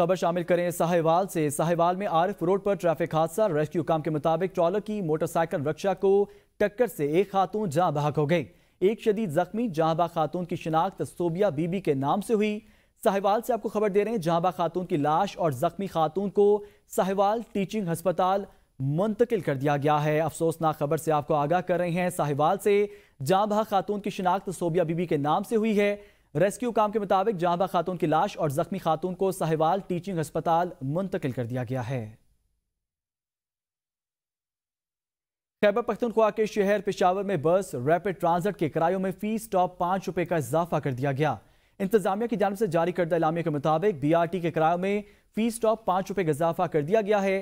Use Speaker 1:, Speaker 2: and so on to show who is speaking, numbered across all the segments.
Speaker 1: खबर शामिल करें साहिवाल से साहिवाल में आरिफ रोड पर ट्रैफिक हादसा रेस्क्यू काम के मुताबिक ट्रॉलर की मोटरसाइकिल रक्षा को टक्कर से एक खातून जहां बहाक हो गई एक शदीद जख्मी बा खातून की शिनाख्त सोबिया बीबी के नाम से हुई साहिवाल से आपको खबर दे रहे हैं बा खातून की लाश और जख्मी खातून को साहिवाल टीचिंग हस्पताल मुंतकिल कर दिया गया है अफसोसनाक खबर से आपको आगाह कर रहे हैं साहिवाल से जहांबा खातून की शिनाख्त सोबिया बीबी के नाम से हुई है रेस्क्यू काम के मुताबिक जाबा खातून की लाश और जख्मी खातून को सहवाल टीचिंग अस्पताल मुंतकिल कर दिया गया है खैबर पख्तनख्वा के शहर पेशावर में बस रैपिड ट्रांजिट के किरायों में फीस टॉप पांच रुपए का इजाफा कर दिया गया इंतजामिया की जानब से जारी करदा इलामिया के मुताबिक बी आर टी के किरायों में फीस टॉप पांच रुपए का इजाफा कर दिया गया है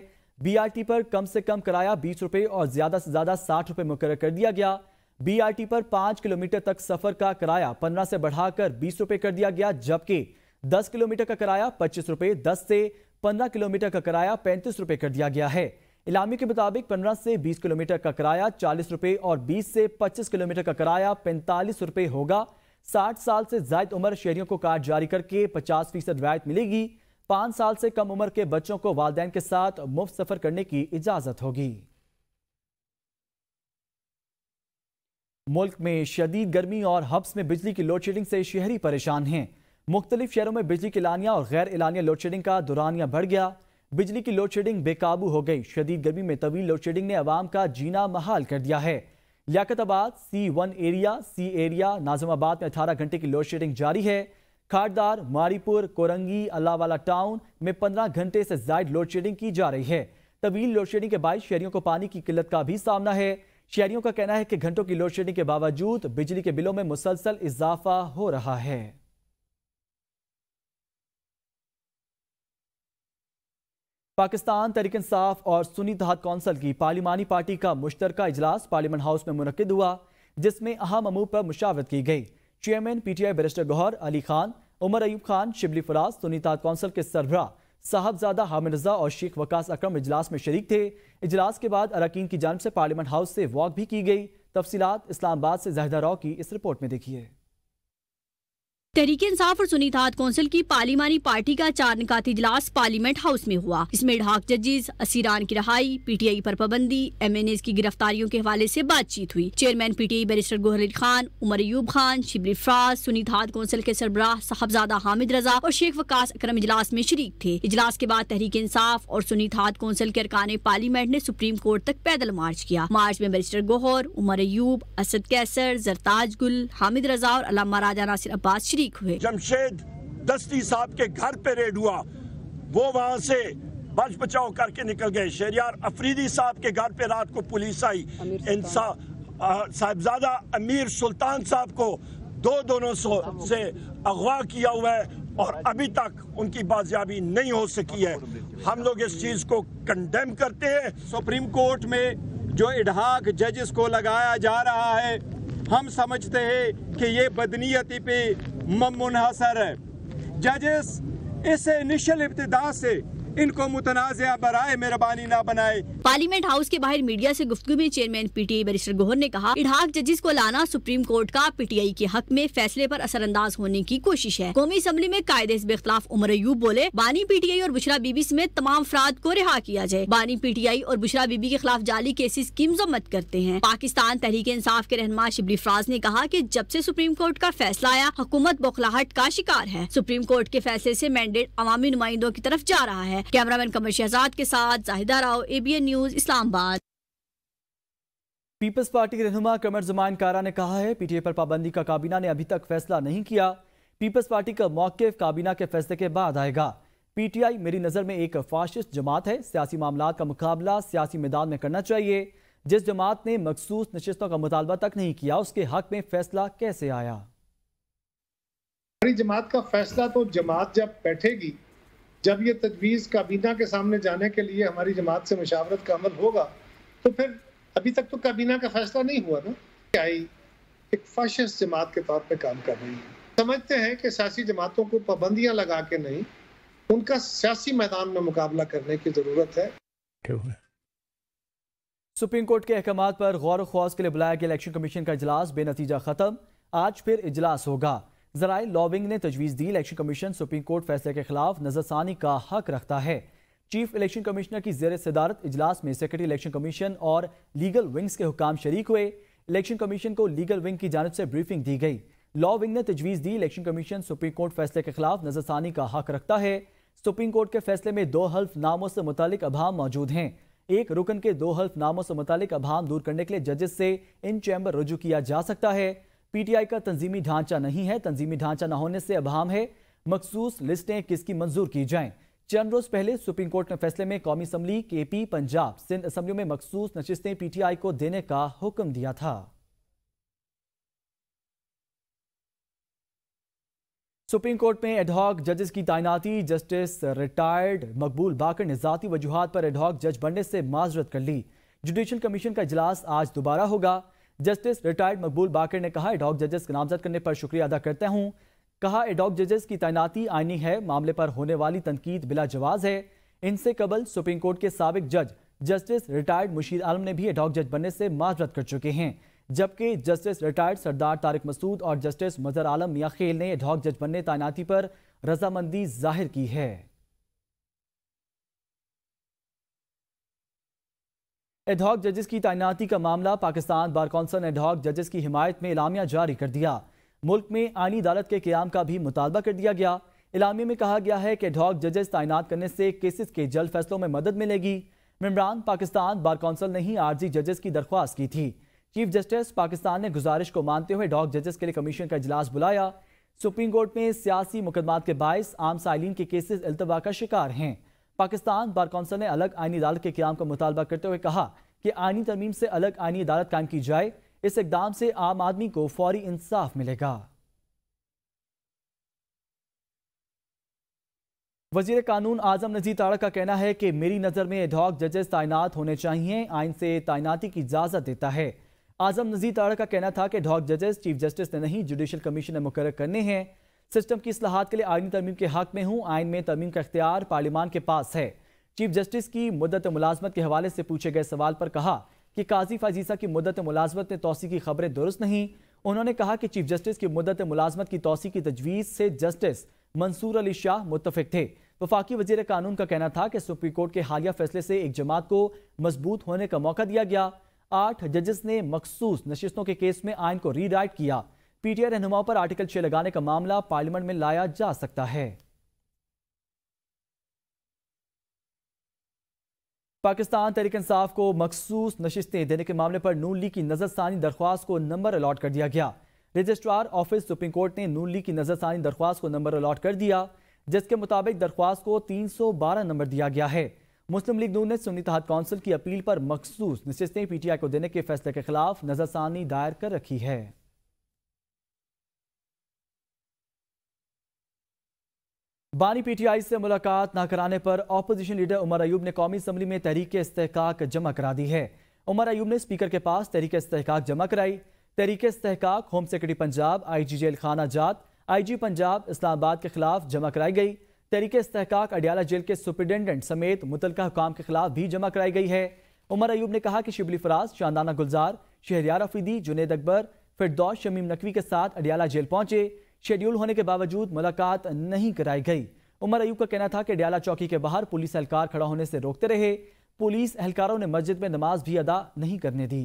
Speaker 1: बी आर टी पर कम से कम किराया बीस रुपए और ज़्यादा से ज़्यादा साठ रुपए मुकर कर दिया गया बीआरटी पर पांच किलोमीटर तक सफर का किराया पंद्रह से बढ़ाकर बीस रुपए कर दिया गया जबकि दस किलोमीटर का किराया पच्चीस रुपए दस से पंद्रह किलोमीटर का किराया पैंतीस रुपए कर दिया गया है इलामी के मुताबिक पंद्रह से बीस किलोमीटर का किराया चालीस रुपए और बीस से पच्चीस किलोमीटर का किराया पैंतालीस रुपए होगा साठ साल से ज्यादा उम्र शहरियों को कार्ड जारी करके पचास फीसद रियायत मिलेगी पांच साल से कम उम्र के बच्चों को वालदेन के साथ मुफ्त सफर करने की इजाजत होगी मुल्क में शदीद गर्मी और हब्स में बिजली की लोड शेडिंग से शहरी परेशान हैं मुख्तलिफ शहरों में बिजली की लानिया और गैर एलानिया लोड शेडिंग का दुरानिया बढ़ गया बिजली की लोड शेडिंग बेकाबू हो गई शदीद गर्मी में तवील लोड शेडिंग ने आवाम का जीना महाल कर दिया है आबाद C one area C area Nazimabad में अठारह घंटे की लोड शेडिंग जारी है खाटदार मारीपुर कोरंगी अल्लाहवाला टाउन में पंद्रह घंटे से जायद लोड शेडिंग की जा रही है तवील लोड शेडिंग के बाद शहरियों को पानी की किल्लत का भी सामना है शहरियों का कहना है कि घंटों की लोड शेडिंग के बावजूद बिजली के बिलों में मुसलसल इजाफा हो रहा है पाकिस्तान तरीक इंसाफ और सुनी तहत कौंसिल की पार्लिमानी पार्टी का मुश्तर इजलास पार्लियामेंट हाउस में मुनद हुआ जिसमें अहम अमूर पर मुशावत की गई chairman P T I barrister Gohar Ali Khan Umar Ayub Khan Shibli Faraz Sunni Ittehad council के सरबरा साहबजादा हामिरजा और शेख वकास अक्रम इजलास में शरीक थे इजलास के बाद अरकान की जानब से पार्लियामेंट हाउस से वॉक भी की गई तफसीत इस्लामाबाद से जहदा राव की इस रिपोर्ट में देखी है
Speaker 2: तहरीक इंसाफ और सुनी इतिहाद कौंसिल की पार्लिमानी पार्टी का चार निकाती इजलास पार्लियामेंट हाउस में हुआ इसमें ढाक जजेज असीरान की रहाई पीटीआई पर पाबंदी एम एन एज की गिरफ्तारियों के हवाले से बातचीत हुई chairman PTI barrister Gohar Khan Umar Ayub Khan Shibli Faraz Sunni Ittehad council के सरबराह साहबजादा हामिद रजा और शेख वकास अक्रम इजलास में शरीक थे इजलास के बाद तहरीक इंसाफ और सुनी इतिहाद कौंसिल के अरकान पार्लियामेंट ने सुप्रीम कोर्ट तक पैदल मार्च किया मार्च में बैरिस्टर गोहर उमर अयूब असद कैसर जरताज गुल हामिद रजा और अलामा राजा नासिर अब्बास शरीक शरीक हुए जमशेद
Speaker 3: दस्ती साहब के घर पे रेड हुआ वो वहाँ से बच बचाव करके निकल गए शेरियार अफरीदी साहब के घर पे रात को पुलिस आई इंसा साहबजादा अमीर सुल्तान साहब को दो दोनों सौ से अगवा किया हुआ है और अभी तक उनकी बाजियाबी नहीं हो सकी है हम लोग इस चीज़ को कंडेम करते हैं सुप्रीम कोर्ट में जो इडहाक जजेस को लगाया जा रहा है हम समझते हैं कि ये बदनीयती पे मुनहसर है जजेस इस इनिशियल इब्तदा से इनको मुतनाज़ बरए मेहरबानी
Speaker 2: ना बनाए पार्लियामेंट हाउस के बाहर मीडिया ऐसी गुफ्तु में चेयरमैन पीटीआई बैरिस्टर गोहर ने कहा इडहाक जजिस को लाना सुप्रीम कोर्ट का पीटीआई के हक में फैसले आरोप असरअंदाज होने की कोशिश है कौमी असम्बली में कायदे इस बेखिलाफ उमर अयूब बोले बानी पीटीआई और बुशरा बीबी समेत तमाम अफराद को रिहा किया जाए बानी पीटीआई और बुशरा बीबी के खिलाफ जाली केसेस की मजम्मत करते हैं पाकिस्तान तहरीक इंसाफ के रहनमा शिबली फराज ने कहा की जब ऐसी सुप्रीम कोर्ट का फैसला आया हुकूमत बौखलाहट का शिकार है सुप्रीम कोर्ट के फैसले ऐसी मैंडेट अवामी नुमाइंदों की तरफ जा रहा है कैमरामैन कमर शहजाद के साथ जाहिदा राव एबीएन न्यूज इस्लामाबाद
Speaker 1: पीपल्स पार्टी के रहनुमा कमर जुमान कारा ने कहा है पीटीए पर पाबंदी का काबीना ने अभी तक फैसला नहीं किया पीपल्स पार्टी का मौकफ काबीना के फैसले के बाद आएगा पीटीआई मेरी नज़र में एक फाशिस्ट जमात है सियासी मामला का मुकाबला सियासी मैदान में करना चाहिए जिस जमात ने मखसूस नशस्तों का मुतालबा तक नहीं किया उसके हक में फैसला कैसे आया हमारी जमात का फैसला तो जमात जब बैठेगी जब ये तजवीज़ काबीना के सामने जाने के लिए हमारी
Speaker 3: जमात से मुशावरत का अमल होगा तो फिर अभी तक तो काबीना का फैसला नहीं हुआ ना क्या ही एक फाशस जमात के तौर पर काम कर रही है समझते हैं कि सियासी जमातों को पाबंदियाँ लगा के नहीं उनका सियासी मैदान में मुकाबला करने की ज़रूरत है
Speaker 1: सुप्रीम कोर्ट के अहकाम पर गौर ख्वास के लिए बुलाया गया इलेक्शन कमीशन का इजलास बेनतीजा खत्म आज फिर इजलास होगा जराय लॉबिंग ने तजवीज़ दी इलेक्शन कमीशन सुप्रीम कोर्ट फैसले के खिलाफ नजरसानी का हक रखता है चीफ इलेक्शन कमिश्नर की जेर सदारत इजलास में सेक्रेटरी इलेक्शन कमीशन और लीगल विंग्स के हुकाम शरीक हुए इलेक्शन कमीशन को लीगल विंग की जानब से ब्रीफिंग दी गई लॉ विंग ने तजवीज़ दी इलेक्शन कमीशन सुप्रीम कोर्ट फैसले के खिलाफ नजरसानी का हक रखता है सुप्रीम कोर्ट के फैसले में दो हल्फ नामों से मुतलिक अभाव मौजूद हैं एक रुकन के दो हल्फ नामों से मुतलिक अभाव दूर करने के लिए जजेस से इन चैम्बर रजू किया जा सकता है पीटीआई का तंजीमी ढांचा नहीं है तंजीमी ढांचा न होने से अभाम है मखसूस लिस्टें किसकी मंजूर की जाएं चंद रोज पहले सुप्रीम कोर्ट ने फैसले में कौमी असम्बली केपी पंजाब सिंध असम्बलियों में मखसूस नशिस्तें पीटीआई को देने का हुक्म दिया था सुप्रीम कोर्ट में एडहॉक जजेस की तैनाती जस्टिस रिटायर्ड मकबूल बाकर ने जाती वजूहत पर एडहॉक जज बनने से माजरत कर ली जुडिशल कमीशन का इजलास आज दोबारा होगा जस्टिस रिटायर्ड मकबूल बाकर ने कहा एडॉक जजेस नामजद करने पर शुक्रिया अदा करता हूँ कहा एडॉक जजेस की तैनाती आईनी है मामले पर होने वाली तनकीद बिला जवाज है इनसे कबल सुप्रीम कोर्ट के सबक जज जस्टिस रिटायर्ड मुशीर आलम ने भी एडॉक जज बनने से माजरत कर चुके हैं जबकि जस्टिस रिटायर्ड सरदार तारक मसूद और जस्टिस मजर आलम मियाखेल खेल ने एडॉक जज बनने तैनाती पर रजामंदी जाहिर की है एडहॉक जजेस की तैनाती का मामला पाकिस्तान बार कौंसल ने एडहॉक जजेस की हिमायत में इलामिया जारी कर दिया मुल्क में आनी अदालत के क्याम का भी मुतालबा कर दिया गया इलामिया में कहा गया है कि एडहॉक जजेस तैनात करने से केसेस के जल्द फैसलों में मदद मिलेगी ममरान पाकिस्तान बार कौंसल ने ही आरजी जजेस की दरख्वास्त की थी चीफ जस्टिस पाकिस्तान ने गुजारिश को मानते हुए डॉग जजेस के लिए कमीशन का इजलास बुलाया सुप्रीम कोर्ट में सियासी मुकदमा के बायस आम साइलिन के केसेस अल्तवा का शिकार हैं पाकिस्तान बार कौंसिल ने अलग आइनी अदालत के क्याम का मुतालबा करते हुए कहा कि आइनी तरमीम से अलग आइनी अदालत कायम की जाए इस इकदाम से आम आदमी को फौरी इंसाफ मिलेगा वजीर कानून आजम नजीर ताड़ा का कहना है कि मेरी नज़र में एडॉक जजेस तैनात होने चाहिए आइन से तैनाती की इजाज़त देता है आजम नजीर ताड़ा का कहना था कि एडॉक जजेस चीफ जस्टिस ने नहीं जुडिशल कमीशन ने मुकर करने हैं सिस्टम की असलाहत के लिए आइनी तरमीम के हक में हूँ आइन में तरमीम का अख्तियार पार्लियामान के पास है चीफ जस्टिस की मदत मुलाजमत के हवाले से पूछे गए सवाल पर कहा कि काजी फाजीसा की मदत मुलाजमत में तोसी की खबरें दुरुस्त नहीं उन्होंने कहा कि चीफ जस्टिस की मदत मुलाजमत की तोसी की तजवीज़ से जस्टिस मंसूर अली शाह मुतफिक थे वफाकी वजीर कानून का कहना था कि सुप्रीम कोर्ट के हालिया फैसले से एक जमात को मजबूत होने का मौका दिया गया आठ जजेस ने मखसूस नशस्तों के केस में आइन को रीराइट किया पीटीआई रहनुमाओं पर आर्टिकल छह लगाने का मामला पार्लियामेंट में लाया जा सकता है पाकिस्तान तहरीक इंसाफ को मखसूस नशिस्तें देने के मामले पर नून लीग की नजरसानी दरख्वास्त को नंबर अलॉट कर दिया गया रजिस्ट्रार ऑफिस सुप्रीम कोर्ट ने नून लीग की नजरसानी दरख्वास्त को नंबर अलॉट कर दिया जिसके मुताबिक दरख्वास्त को 312 नंबर दिया गया है मुस्लिम लीग नून ने सुन्नी तहत काउंसिल की अपील पर मखसूस नशिस्तें पीटीआई को देने के फैसले के खिलाफ नजरसानी दायर कर रखी है बानी पीटीआई से मुलाकात न कराने पर ऑपोजिशन लीडर उमर अयूब ने कौमी असम्बली में तहरीक इस्तेकाक जमा करा दी है उमर अयूब ने स्पीकर के पास तहरीक इस्तेकाक जमा कराई तहरीक इस्तेकाक home secretary Punjab I G jail खान आजाद आई जी पंजाब इस्लामाबाद के खिलाफ जमा कराई गई तहरीक इस्तेकाक अडियाला जेल के सुप्रिटेंडेंट समेत मुतलका हुकाम के खिलाफ भी जमा कराई गई है उमर अयूब ने कहा कि शिबली फराज शानदाना गुलजार शहरियार अफीदी जुनेद अकबर फिरदौस शमीम नकवी के साथ अडियाला जेल पहुंचे शेड्यूल होने के बावजूद मुलाकात नहीं कराई गई उमर अयूब का कहना था कि डियाला चौकी के बाहर पुलिस एहलकार खड़ा होने से रोकते रहे पुलिस एहलकारों ने मस्जिद में नमाज भी अदा नहीं करने दी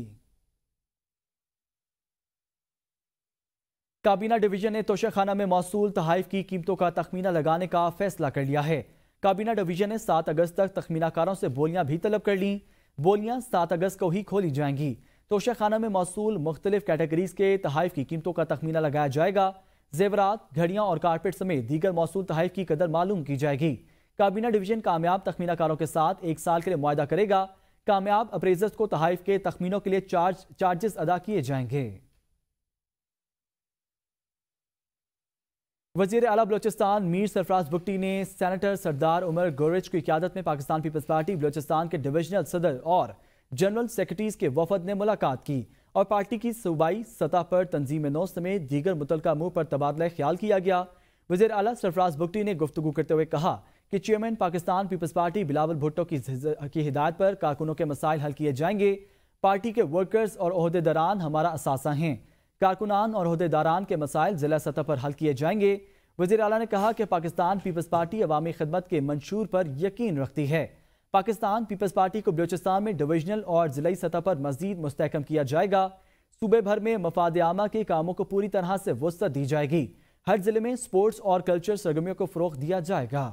Speaker 1: काबीना डिवीजन ने तोशाखाना में मौसू तहाइफ की कीमतों का तखमीना लगाने का फैसला कर लिया है काबीना डिवीजन ने सात अगस्त तक तखमीनाकारों से बोलियां भी तलब कर ली बोलियां सात अगस्त को ही खोली जाएंगी तोशाखाना में मौसू मुख्तलिफ कैटेगरीज के तहाइफ की कीमतों का तखमीना लगाया जाएगा जेवरात घड़ियां और कारपेट समेत दीगर मौसू तहफ की कदर मालूम की जाएगी काबीना डिवीजन कामयाब तखमीनाकारों के साथ एक साल के लिए मुआदा करेगा कामयाब अप्रेजर्स को तहफ के तखमीनों के लिए चार्ज चार्जेस अदा किए जाएंगे वजीर अला बलोचिस्तान मीर सरफराज भुट्टी ने सैनेटर सरदार उमर गोरेज की क्यादत में पाकिस्तान पीपल्स पार्टी बलोचिस्तान के डिवीजनल सदर और जनरल सेक्रेटरीज के वफद ने मुलाकात की और पार्टी की सूबाई सतह पर तंजीम नौ समेत दीगर मुतल मुंह पर तबादला ख्याल किया गया वजीर अला सरफराज भुगटी ने गुफ्तु करते हुए कहा कि chairman Pakistan peoples party Bilawal Bhutto की, की हिदायत पर कारकुनों के मसाइल हल किए जाएंगे पार्टी के वर्कर्स और अहदेदारान हमारा असासा हैं कारकुनान और अहदेदारान के मसाइल जिला सतह पर हल किए जाएंगे वजीर अला ने कहा कि पाकिस्तान पीपल्स पार्टी अवामी खदमत के मंशूर पर यकीन रखती है पाकिस्तान पीपल्स पार्टी को बलोचिस्तान में डिविजनल और जिलाई सतह पर मजीद मुस्तकम किया जाएगा सूबे भर में मफाद आमा के कामों को पूरी तरह से वसत दी जाएगी हर जिले में स्पोर्ट्स और कल्चर सरगर्मियों को फरोख दिया जाएगा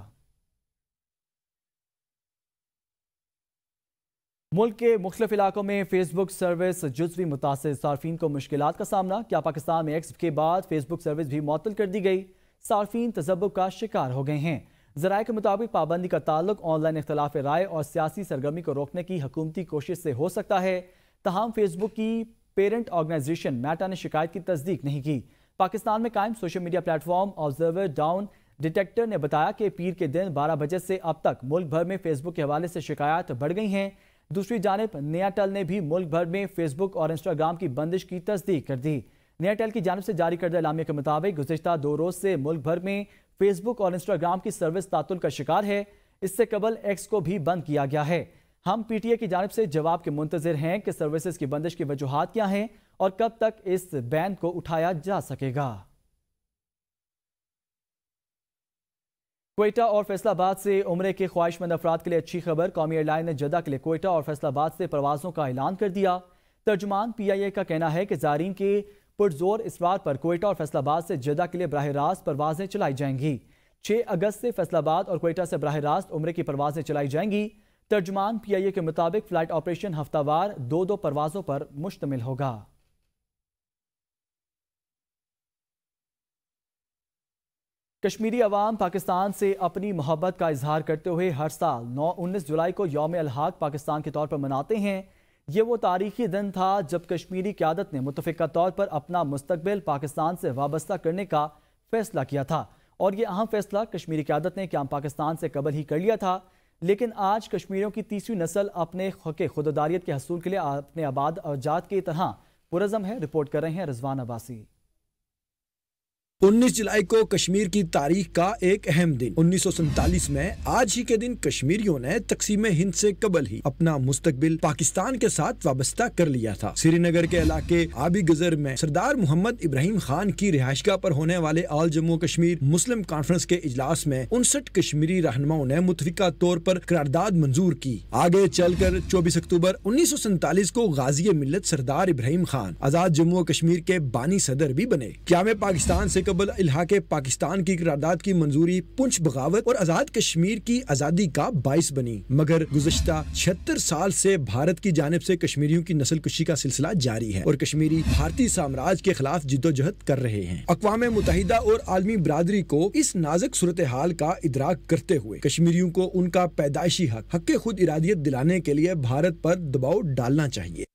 Speaker 1: मुल्क के मुख्तफ इलाकों में फेसबुक सर्विस जुजवी मुतासर सार्फिन को मुश्किल का सामना क्या पाकिस्तान में एक्स के बाद फेसबुक सर्विस भी मअतल कर दी गई सार्फिन तजब का शिकार हो गए हैं जराये के मुताबिक पाबंदी का ताल्लुक ऑनलाइन इख्तलाफ राय और सियासी सरगर्मी को रोकने की हकूमती कोशिश से हो सकता है तहम फेसबुक की पेरेंट ऑर्गेनाइजेशन मैटा ने शिकायत की तस्दीक नहीं की पाकिस्तान में कायम social media platform observer Downdetector ने बताया कि पीर के दिन 12 बजे से अब तक मुल्क भर में फेसबुक के हवाले से शिकायत बढ़ गई हैं दूसरी जानब नयाटल ने भी मुल्क भर में फेसबुक और इंस्टाग्राम की बंदिश की तस्दीक कर दी नयाटल की जानब से जारी करदा इलामिया के मुताबिक गुजशत दो रोज से मुल्क भर में फेसबुक और इंस्टाग्राम की सर्विस तातुल का शिकार है इससे कबल एक्स को भी बंद किया गया है हम पीटीए की जानब से जवाब के मुंतजर हैं कि सर्विसेज की बंदिश की वजूहत क्या हैं और कब तक इस बैन को उठाया जा सकेगा कोयटा और फैसलाबाद से उम्र के ख्वाहिशमंद अफराद के लिए अच्छी खबर कौमी एयरलाइन ने जदा के लिए कोयटा और फैसलाबाद से प्रवासों का ऐलान कर दिया तर्जुमान पी आई ए का कहना है कि जारीन के पुरजोर इस बार पर कोयटा और फैसलाबाद से जिदा के लिए बरह रास्त परवाजें चलाई जाएंगी छः अगस्त से फैसलाबाद और कोयटा से बरह रास्त उम्र की परवाजें चलाई जाएंगी तर्जमान पी आई ए के मुताबिक फ्लाइट ऑपरेशन हफ्तावार दो दो परवाजों पर मुश्तमिल होगा कश्मीरी अवाम पाकिस्तान से अपनी मोहब्बत का इजहार करते हुए हर साल 9 उन्नीस जुलाई को यौम अलहाक पाकिस्तान के तौर पर मनाते हैं ये वो तारीखी दिन था जब कश्मीरी क्यादत ने मुतफ़ा तौर पर अपना मुस्तबिल पाकिस्तान से वाबस्ता करने का फैसला किया था और ये अहम फैसला कश्मीरी क्यादत ने क्या पाकिस्तान से कबल ही कर लिया था लेकिन आज कश्मीरियों की तीसरी नस्ल अपने हक खुददारीत के हसूल के लिए अपने आबाद और जात की तरह पुरज़म है रिपोर्ट कर रहे हैं रजवान अबासी
Speaker 3: 19 जुलाई को कश्मीर की तारीख का एक अहम दिन उन्नीस में आज ही के दिन कश्मीरियों ने तकसीम हिंद से कबल ही अपना मुस्तकबिल पाकिस्तान के साथ वाबस्ता कर लिया था श्रीनगर के इलाके आबी गजर में सरदार मोहम्मद इब्राहिम खान की रिहाइशगा पर होने वाले all Jammu Kashmir Muslim conference के इजलास में उनसठ कश्मीरी रहनुमाओं ने मुतफिका तौर पर करारदाद मंजूर की आगे चल कर चौबीस अक्टूबर उन्नीस को गाजी मिलत सरदार इब्राहिम खान आजाद जम्मू कश्मीर के बानी सदर भी बने क्या पाकिस्तान ऐसी कबल इलाक पाकिस्तान की करारदाद की मंजूरी पुंछ बगावत और आजाद कश्मीर की आज़ादी का बायस बनी मगर गुजशत छिहत्तर साल से भारत की जानब से कश्मीरियों की नस्ल कुशी का सिलसिला जारी है और कश्मीरी भारतीय साम्राज्य के खिलाफ जिदोजहद कर रहे हैं अकवा मुतहदा और आलमी बरदरी को इस नाजुक सूरत हाल का इदराक करते हुए कश्मीरियों को उनका पैदाइशी हक हक खुद इरादियत दिलाने के लिए भारत पर दबाव डालना चाहिए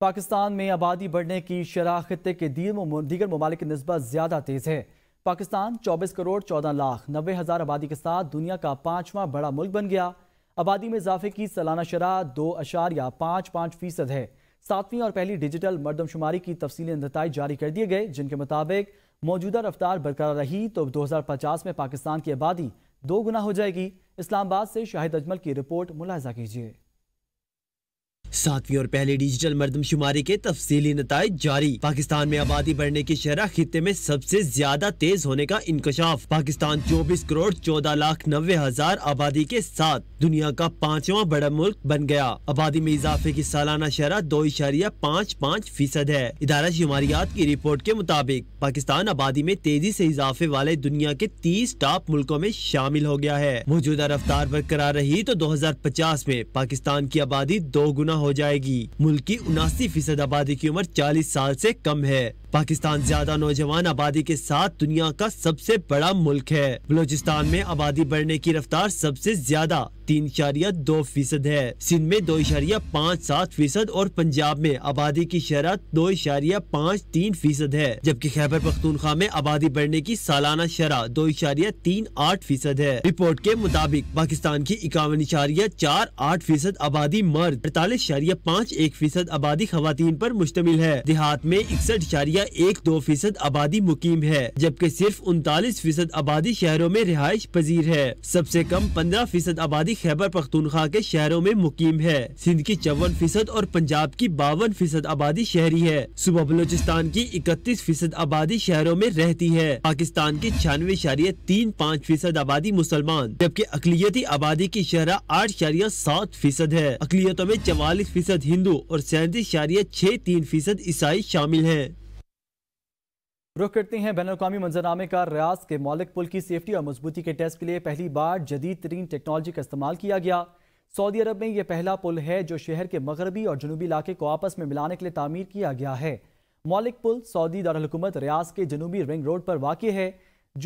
Speaker 1: पाकिस्तान में आबादी बढ़ने की शराह खत्े के दीगर ममालिक नस्बत ज़्यादा तेज़ है पाकिस्तान 24 करोड़ 14 लाख नबे हज़ार आबादी के साथ दुनिया का पाँचवा बड़ा मुल्क बन गया आबादी में इजाफे की सालाना शराह दो अशार या पाँच पाँच फ़ीसद है सातवीं और पहली डिजिटल मरदमशुमारी की तफसीली नतज जारी कर दिए गए जिनके मुताबिक मौजूदा रफ्तार बरकरार रही तो दो हज़ार पचास में पाकिस्तान की आबादी दो गुना हो जाएगी इस्लामाबाद से शाहिद अजमल की रिपोर्ट मुलाजा कीजिए
Speaker 4: सातवीं और पहले डिजिटल मरदमशुमारी के तफसीली नतज जारी पाकिस्तान में आबादी बढ़ने की शरह खत्े में सबसे ज्यादा तेज होने का इंकशाफ पाकिस्तान चौबीस करोड़ चौदह लाख नब्बे हजार आबादी के साथ दुनिया का पाँचवा बड़ा मुल्क बन गया आबादी में इजाफे की सालाना शरह दो इशारिया पाँच पाँच फीसद है इदारा शुमारियात की रिपोर्ट के मुताबिक पाकिस्तान आबादी में तेजी ऐसी इजाफे वाले दुनिया के तीस टॉप मुल्कों में शामिल हो गया है मौजूदा रफ्तार बरकरार रही तो दो हजार पचास में पाकिस्तान की आबादी दो गुना हो हो जाएगी मुल्क की उनासी फीसद आबादी की उम्र चालीस साल ऐसी कम है पाकिस्तान ज्यादा नौजवान आबादी के साथ दुनिया का सबसे बड़ा मुल्क है बलूचिस्तान में आबादी बढ़ने की रफ्तार सबसे ज्यादा तीन इशारिया दो फीसद है सिंध में दो इशारिया पाँच सात फीसद और पंजाब में आबादी की शरह दो इशारिया पाँच तीन फीसद है जबकि खैबर पख्तूनखा में आबादी बढ़ने की सालाना शरह दो इशारिया तीन आठ फीसद है रिपोर्ट के मुताबिक पाकिस्तान की इक्यावन इशारिया चार आठ फीसद आबादी मर्द अड़तालीस इशारिया पाँच एक फीसद आबादी खातन आरोप मुश्तमिल है देहात में इकसठ एक दो फीसद आबादी मुकीम है जबकि सिर्फ उनतालीस फीसद आबादी शहरों में रिहाइश पजीर है सबसे कम पंद्रह फीसद आबादी खैबर पख्तूनखा के शहरों में मुकीम है सिंध की चौवन फीसद और पंजाब की बावन फीसद आबादी शहरी है सुबह बलोचिस्तान की इकतीस फीसद आबादी शहरों में रहती है पाकिस्तान की छियानवे इशारिया तीन पाँच फीसद आबादी मुसलमान जबकि अकलीती आबादी की शहरा आठ इशारिया सात फीसद है अकलीतों में चवालीस चालीस फीसद हिंदू और सैंतीस शारिया छह तीन फीसद ईसाई शामिल हैं
Speaker 1: रुख करते हैं बैन अवी मंजरनामे का रियाज के मौलिक पुल की सेफ्टी और मजबूती के टेस्ट के लिए पहली बार जदीद तरीन टेक्नोलॉजी का इस्तेमाल किया गया सऊदी अरब में यह पहला पुल है जो शहर के मगरबी और जनूबी इलाके को आपस में मिलाने के लिए तामीर किया गया है मौलिक पुल सऊदी दारकूमत रियाज के जनूबी रिंग रोड पर वाक़ है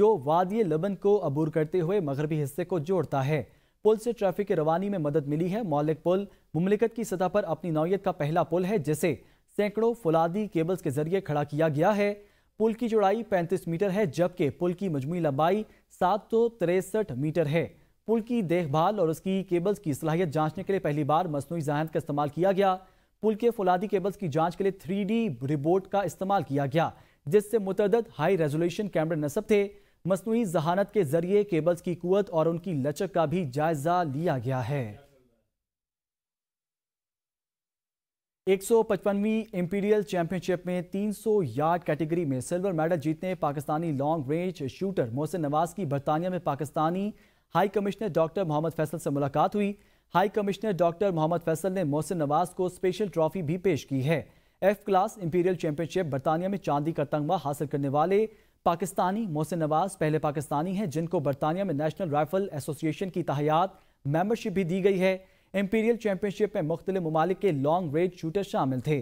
Speaker 1: जो वादिय लबन को अबूर करते हुए मगरबी हिस्से को जोड़ता है पुल से ट्रैफिक के रवानी में मदद मिली है मौलिक पुल मुमलिकत की सतह पर अपनी नौयत का पहला पुल है जिसे सैकड़ों फुलादी केबल्स के जरिए खड़ा किया गया है पुल की चौड़ाई 35 मीटर है जबकि पुल की मजमू लंबाई सात मीटर है पुल की देखभाल और उसकी केबल्स की सलाहियत जांचने के लिए पहली बार मसनू जहानत का इस्तेमाल किया गया पुल के फुलादी केबल्स की जांच के लिए थ्री रिपोर्ट का इस्तेमाल किया गया जिससे मुतद हाई रेजोल्यूशन कैमरे नस्ब थे मसनू जहानत के जरिए केबल्स की कुत और उनकी लचक का भी जायजा लिया गया है एक सौ इम्पीरियल चैंपियनशिप में 300 यार्ड कैटेगरी में सिल्वर मेडल जीतने Pakistani long range shooter Mohsin Nawaz की बरतानिया में Pakistani high commissioner doctor Mohammad Faisal से मुलाकात हुई high commissioner doctor Mohammad Faisal ने मोहसिन नवाज को स्पेशल ट्रॉफी भी पेश की है एफ क्लास इंपीरियल चैंपियनशिप बरतानिया में चांदी का तंगमा हासिल करने वाले पाकिस्तानी मोहसिन नवाज पहले पाकिस्तानी हैं जिनको बरतानिया में नेशनल राइफल एसोसिएशन की तहयात मेंबरशिप भी दी गई है एम्पीरियल चैंपियनशिप में मुख्तलि ममालिक के लॉन्ग रेंज शूटर शामिल थे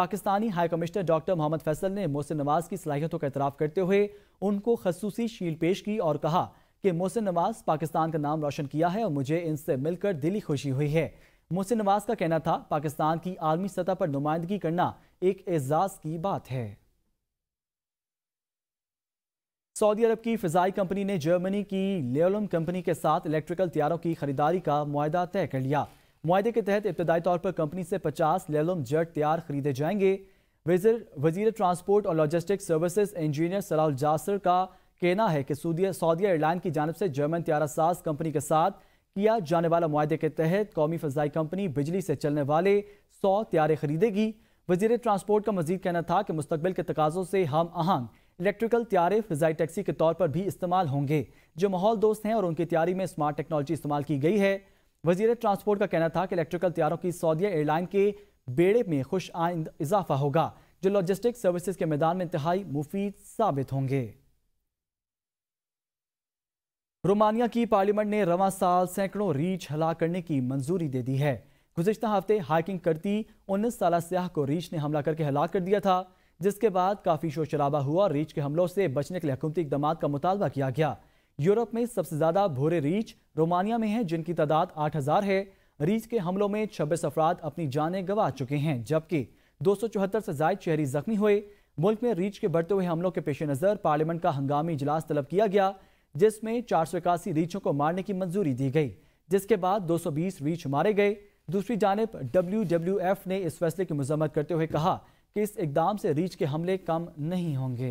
Speaker 1: Pakistani high commissioner doctor Mohammad Faisal ने मोहसिन नवाज की सलाहियतों का इतराफ़ करते हुए उनको खसूसी शील पेश की और कहा कि मोहसिन नवाज पाकिस्तान का नाम रोशन किया है और मुझे इनसे मिलकर दिली खुशी हुई है मोहसिन नवाज का कहना था पाकिस्तान की आलमी सतह पर नुमाइंदगी करना एक एजाज की बात है सऊदी अरब की फिजाई कंपनी ने जर्मनी की लेलम कंपनी के साथ इलेक्ट्रिकल तैयारों की खरीदारी का माहा तय कर लिया माहे के तहत इब्तदाई तौर पर कंपनी से पचास लेलम जेट तैयार खरीदे जाएंगे वजीर वजीर ट्रांसपोर्ट और लॉजिस्टिक सर्विसेज इंजीनियर सलाउल जासर का कहना है कि सऊदी एयरलाइन की जानब से जर्मन त्यारा साज कंपनी के साथ किया जाने वाला माहे के तहत कौमी फजाई कंपनी बिजली से चलने वाले सौ त्यारे खरीदेगी वजीर ट्रांसपोर्ट का मजीद कहना था कि मुस्तबिल के तकाजों से हम आहंग इलेक्ट्रिकल तैयारे फिजाई टैक्सी के तौर पर भी इस्तेमाल होंगे जो माहौल दोस्त हैं और उनकी तैयारी में स्मार्ट टेक्नोलॉजी इस्तेमाल की गई है वजीर ट्रांसपोर्ट का कहना था कि इलेक्ट्रिकल तैयारों की सऊदिया एयरलाइन के बेड़े में खुश आइंद इजाफा होगा जो लॉजिस्टिक सर्विसेज के मैदान में इंतहाई मुफीद साबित होंगे रोमानिया की पार्लियामेंट ने रवा साल सैकड़ों रीछ हला करने की मंजूरी दे दी है गुजशत हफ्ते हाइकिंग करती उन्नीस साल सयाह को रीछ ने हमला करके हला कर दिया था जिसके बाद काफ़ी शोर शराबा हुआ और रीछ के हमलों से बचने के लिए हकूमती इकदाम का मुतालबा किया गया यूरोप में सबसे ज़्यादा भोरे रीछ रोमानिया में है जिनकी तादाद आठ हज़ार है रीछ के हमलों में छब्बीस अफराद अपनी जानें गंवा चुके हैं जबकि दो सौ चौहत्तर से जायद शहरी जख्मी हुए मुल्क में रीछ के बढ़ते हुए हमलों के पेश नज़र पार्लियामेंट का हंगामी इजलास तलब किया गया जिसमें चार सौ इक्यासी रीछों को मारने की मंजूरी दी गई जिसके बाद दो सौ बीस रीछ मारे गए दूसरी जानब डब्ल्यू डब्ल्यू एफ ने इस फैसले की मजम्मत करते हुए कहा कि इस इकदाम से रीच के हमले कम नहीं होंगे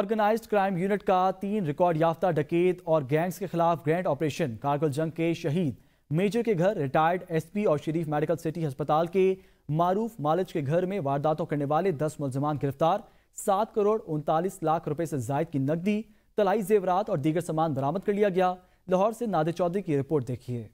Speaker 1: ऑर्गेनाइज्ड क्राइम यूनिट का तीन रिकॉर्ड याफ्ता डकेत और गैंग्स के खिलाफ ग्रैंड ऑपरेशन कारगिल जंग के शहीद मेजर के घर रिटायर्ड एसपी और शरीफ मेडिकल सिटी अस्पताल के मारूफ मालिज के घर में वारदातों करने वाले दस मुलजमान गिरफ्तार सात करोड़ उनतालीस लाख रुपए से जायद की नकदी तलाई जेवरात और दीगर सामान बरामद कर लिया गया लाहौर से नादे चौधरी की रिपोर्ट देखिए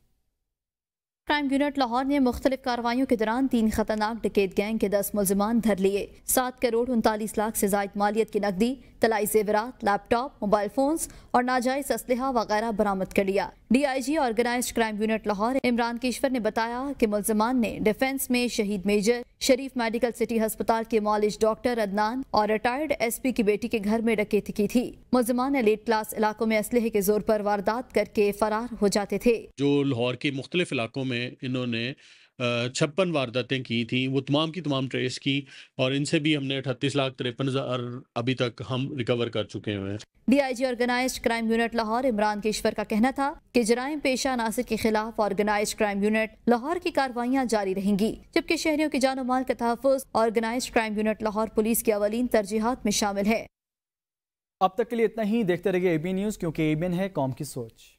Speaker 2: क्राइम यूनिट लाहौर ने मुख्तलिफ कार्रवाइयों के दौरान तीन खतरनाक डकैत गैंग के दस मुलजमान धर लिए सात करोड़ उनतालीस लाख से जायद मालियत की नकदी तलाई जेवरात लैपटॉप मोबाइल फोन्स और नाजायज असलहा वगैरह बरामद कर लिया DIG organised crime unit Lahore Imran Kishwar ने बताया कि मुलजमान ने डिफेंस में शहीद मेजर शरीफ मेडिकल सिटी अस्पताल के मालिज डॉक्टर अदनान और रिटायर्ड एसपी की बेटी के घर में डकैती की थी मुलजमान लेट क्लास इलाकों में असलहे के जोर पर वारदात करके फरार हो जाते थे
Speaker 1: जो लाहौर के मुख्तलिफ इलाकों में इन्होंने छप्पन वारदातें की थी वो तमाम की तमाम ट्रेस की और इनसे भी हमने अठतीस लाख तिरपन हज़ार अभी तक हम
Speaker 2: रिकवर कर चुके हुए हैं DIG organise crime unit Lahore Imran Kishwar का कहना था कि जराइम पेशा नासिर के खिलाफ ऑर्गेनाइज क्राइम यूनिट लाहौर की कार्रवाइयाँ जारी रहेंगी जबकि शहरियों के जानो माल का तहफ़ organise crime unit Lahore police की अवलिन तरजीहत में शामिल है
Speaker 1: अब तक के लिए इतना ही देखते रहिए एबी न्यूज़ क्योंकि एबीएन है कौम की सोच